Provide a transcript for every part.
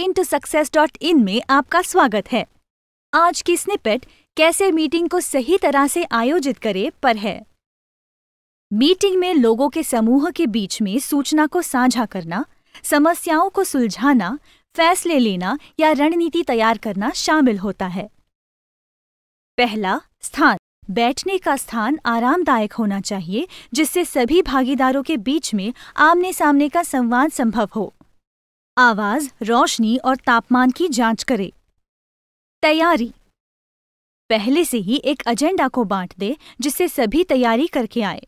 intosuccess.in में आपका स्वागत है आज की स्निपेट कैसे मीटिंग को सही तरह से आयोजित करें पर है मीटिंग में लोगों के समूह के बीच में सूचना को साझा करना समस्याओं को सुलझाना फैसले लेना या रणनीति तैयार करना शामिल होता है पहला स्थान बैठने का स्थान आरामदायक होना चाहिए जिससे सभी भागीदारों के बीच में आमने सामने का संवाद संभव हो आवाज रोशनी और तापमान की जांच करें तैयारी पहले से ही एक एजेंडा को बांट दे जिससे सभी तैयारी करके आए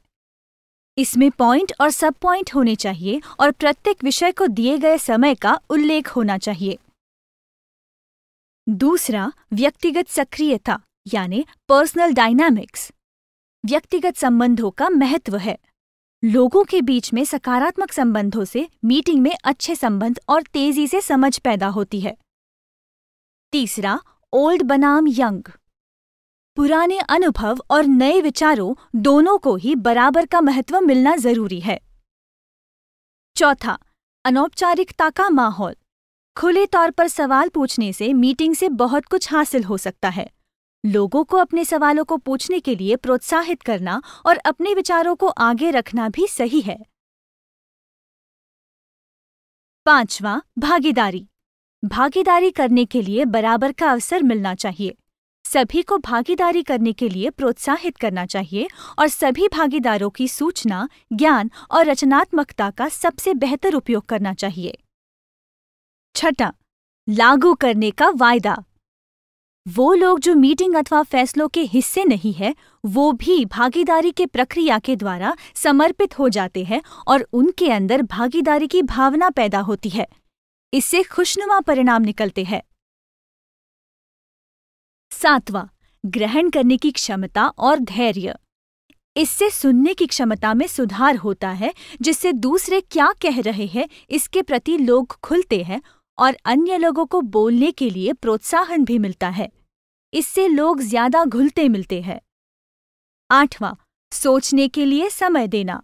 इसमें पॉइंट और सब पॉइंट होने चाहिए और प्रत्येक विषय को दिए गए समय का उल्लेख होना चाहिए दूसरा व्यक्तिगत सक्रियता यानी पर्सनल डायनामिक्स व्यक्तिगत संबंधों का महत्व है लोगों के बीच में सकारात्मक संबंधों से मीटिंग में अच्छे संबंध और तेजी से समझ पैदा होती है तीसरा ओल्ड बनाम यंग पुराने अनुभव और नए विचारों दोनों को ही बराबर का महत्व मिलना जरूरी है चौथा अनौपचारिकता का माहौल खुले तौर पर सवाल पूछने से मीटिंग से बहुत कुछ हासिल हो सकता है लोगों को अपने सवालों को पूछने के लिए प्रोत्साहित करना और अपने विचारों को आगे रखना भी सही है पांचवा भागीदारी भागीदारी करने के लिए बराबर का अवसर मिलना चाहिए सभी को भागीदारी करने के लिए प्रोत्साहित करना चाहिए और सभी भागीदारों की सूचना ज्ञान और रचनात्मकता का सबसे बेहतर उपयोग करना चाहिए छठा लागू करने का वायदा वो लोग जो मीटिंग अथवा फैसलों के हिस्से नहीं है वो भी भागीदारी के प्रक्रिया के द्वारा समर्पित हो जाते हैं और उनके अंदर भागीदारी की भावना पैदा होती है इससे खुशनुमा परिणाम निकलते हैं सातवा ग्रहण करने की क्षमता और धैर्य इससे सुनने की क्षमता में सुधार होता है जिससे दूसरे क्या कह रहे हैं इसके प्रति लोग खुलते हैं और अन्य लोगों को बोलने के लिए प्रोत्साहन भी मिलता है इससे लोग ज्यादा घुलते मिलते हैं आठवां सोचने के लिए समय देना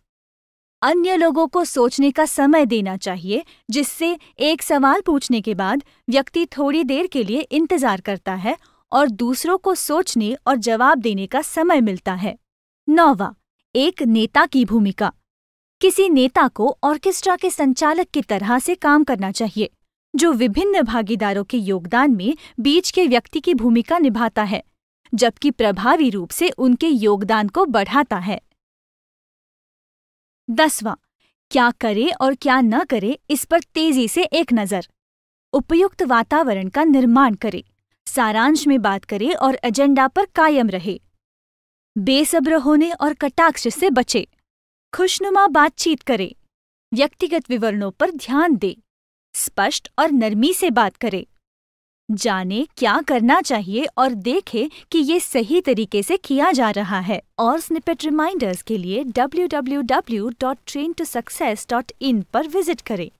अन्य लोगों को सोचने का समय देना चाहिए जिससे एक सवाल पूछने के बाद व्यक्ति थोड़ी देर के लिए इंतजार करता है और दूसरों को सोचने और जवाब देने का समय मिलता है नौवा एक नेता की भूमिका किसी नेता को ऑर्केस्ट्रा के संचालक की तरह से काम करना चाहिए जो विभिन्न भागीदारों के योगदान में बीच के व्यक्ति की भूमिका निभाता है जबकि प्रभावी रूप से उनके योगदान को बढ़ाता है दसवां क्या करे और क्या न करे इस पर तेजी से एक नज़र उपयुक्त वातावरण का निर्माण करे सारांश में बात करे और एजेंडा पर कायम रहे बेसब्र होने और कटाक्ष से बचे खुशनुमा बातचीत करे व्यक्तिगत विवरणों पर ध्यान दे स्पष्ट और नरमी से बात करे जाने क्या करना चाहिए और देखे कि ये सही तरीके से किया जा रहा है और स्निपेट रिमाइंडर्स के लिए W W W dot dot two success in पर विजिट करें